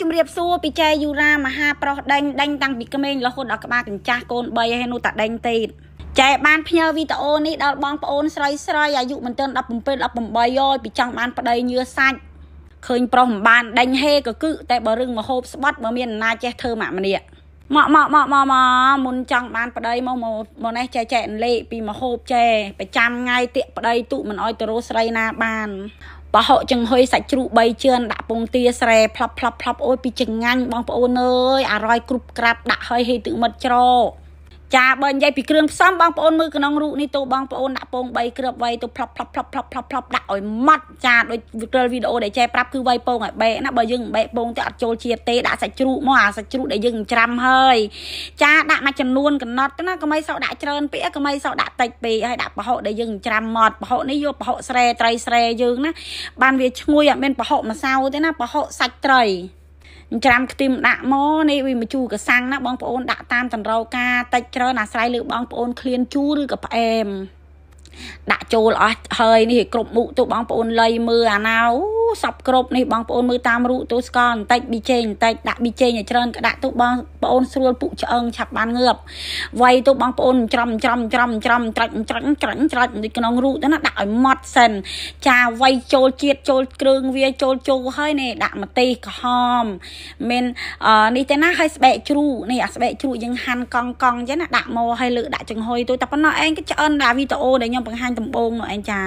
ជំរាបសួរពីចែយូរ៉ាមហាប្រុសដេញដេញតាំងពីក្មេងរហូតដល់ក្បាលកញ្ចាស់កូន3ហើយនោះតាដេញទៀតចែបានផ្ញើវីដេអូនេះដល់បងប្អូនស្រីស្រីអាយុមិនទាន់17 18យោពីចង់បានប្តីញឿសាច់ឃើញប្រុសមិនបានដេញហេក៏គឺតែបើរឹងមហូបស្បត់បើមានណាចេះធ្វើម៉ាក់ម្នាក់មកមកមកមកមកមុនចង់បានប្តីមកមកនេះចែចែអន្លេពីមហូបចែប្រចាំថ្ងៃតិប្តីទុមិនអោយទៅរស់ស្រីណាបានបហុចង្ហុយសាច់ជ្រូក3ជើងដាក់ពងទាស្រែផ្លប់ផ្លប់ផ្លប់អូយពីចង្ងាញ់បងប្អូនអើយអារ៉យគ្រប់ក្រាប់ដាក់ហើយហេតុទឹកមិត្តច្រោចាបើនិយាយពីគ្រឿងផ្សំបងប្អូនមើលក្នុងរូបនេះទូបងប្អូនដាក់ពង3គ្រាប់វៃទូផ្លប់ផ្លប់ផ្លប់ផ្លប់ផ្លប់ផ្លប់ដាក់ឲ្យម៉ត់ចាដូចវីដេអូដែលចែប្រាប់គឺវៃពងឲ្យបែកណាបើយើងមិនបែកពងទៅអត់ចូលជាតិទេដាក់សាច់ជ្រូកមកអាសាច់ជ្រូកដែលយើងច្រាំហើយចាដាក់មួយចំនួនកណត់ទៅណាកុំឲ្យសោកដាក់ច្រើនពេកកុំឲ្យសោកដាក់តិចពេកហើយដាក់ប្រហុកដែលយើងច្រាំម៉ត់ប្រហុកនេះយកប្រហុកស្រែត្រីស្រែយើងណាបានវាឈ្ងុយអត់មានប្រហុកម្សៅទេណាប្រហុកសាច់ត្រីច្រាំខ្ទីមដាក់មកនេះវាមជូរកសាំងណាបងប្អូនដាក់តាមតម្រូវការតិចច្រើនអាស្រ័យលើបងប្អូនឃ្លានជូរឬក៏ផ្អែមដាក់ចូលអស់ហើយនេះគ្រប់មុខទៅបងប្អូនលៃមើលអាណាអូសពគ្រប់នេះបងប្អូនមើលតាមរូបទូស្កបន្តិចប៊ីចេងបន្តិចដាក់ប៊ីចេងឲ្យច្រើនក្ដាក់ទូបងប្អូនស្រួលពុកឆ្អឹងឆាប់បានងើបវាយទូបងប្អូនច្រំច្រំច្រំច្រំត្រាច់ត្រាច់ត្រាច់ត្រាច់ដូចក្នុងរូបទៅណាដាក់ឲ្យម៉ត់សិនចាវាយចូលជាតិចូលគ្រឿងវាចូលជូរហើយនេះដាក់ម្ទេសក្រហមមាននេះទៅណាឲ្យស្បែកជ្រូកនេះអាស្បែកជ្រូកយើងហាន់កង់កង់អញ្ចឹងណាដាក់មកឲ្យលើកដាក់ចង្ហុយទូតែប៉ុណ្ណោះឯងក៏ឆ្អិនដែរវីដេអូដែលខ្ញុំបង្ហាញដំបូងនោះឯងចា